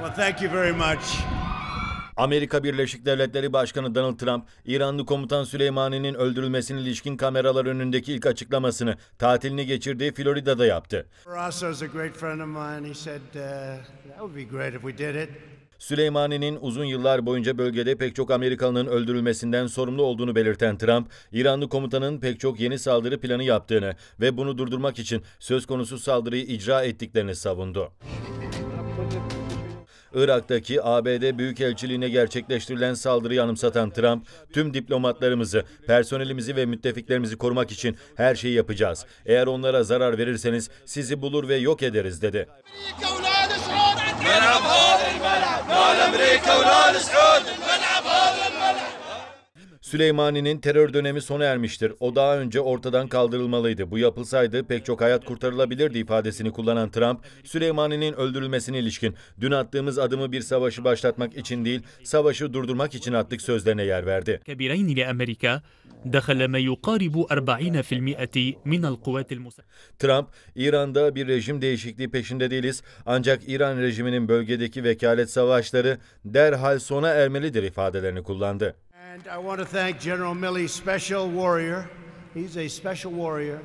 Well, thank you very much. Amerika Birleşik Devletleri Başkanı Donald Trump, İranlı komutan Süleymani'nin öldürülmesine ilişkin kameralar önündeki ilk açıklamasını tatilini geçirdiği Florida'da yaptı. Uh, Süleymani'nin uzun yıllar boyunca bölgede pek çok Amerikalının öldürülmesinden sorumlu olduğunu belirten Trump, İranlı komutanın pek çok yeni saldırı planı yaptığını ve bunu durdurmak için söz konusu saldırıyı icra ettiklerini savundu. Irak'taki ABD Büyükelçiliğine gerçekleştirilen saldırıyı anımsatan Trump, tüm diplomatlarımızı, personelimizi ve müttefiklerimizi korumak için her şeyi yapacağız. Eğer onlara zarar verirseniz sizi bulur ve yok ederiz dedi. Süleymani'nin terör dönemi sona ermiştir. O daha önce ortadan kaldırılmalıydı. Bu yapılsaydı pek çok hayat kurtarılabilirdi ifadesini kullanan Trump, Süleymani'nin öldürülmesine ilişkin dün attığımız adımı bir savaşı başlatmak için değil, savaşı durdurmak için attık sözlerine yer verdi. Trump, İran'da bir rejim değişikliği peşinde değiliz ancak İran rejiminin bölgedeki vekalet savaşları derhal sona ermelidir ifadelerini kullandı. And I want to thank General Milley, special warrior. He's a special warrior.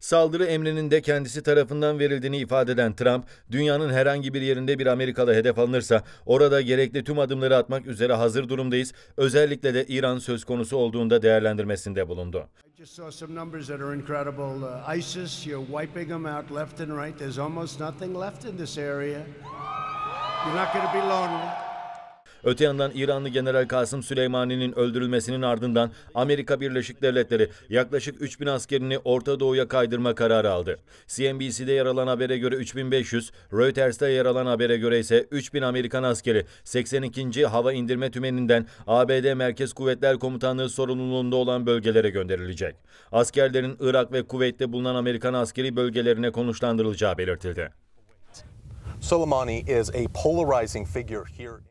Saldırı emrinin de kendisi tarafından verildiğini ifade eden Trump, dünyanın herhangi bir yerinde bir Amerikalı hedef alınırsa orada gerekli tüm adımları atmak üzere hazır durumdayız. Özellikle de İran söz konusu olduğunda değerlendirmesinde bulundu. You're not going to be lonely. Öte yandan İranlı General Kasım Süleymani'nin öldürülmesinin ardından Amerika Birleşik Devletleri yaklaşık 3000 askerini Orta Doğu'ya kaydırma kararı aldı. CNBC'de yer alan habere göre 3500, Reuters'ta yer alan habere göre ise 3000 Amerikan askeri 82. Hava İndirme Tümeninden ABD Merkez Kuvvetler Komutanlığı sorumluluğunda olan bölgelere gönderilecek. Askerlerin Irak ve Kuveyt'te bulunan Amerikan askeri bölgelerine konuşlandırılacağı belirtildi. Soleimani is a polarizing figure here.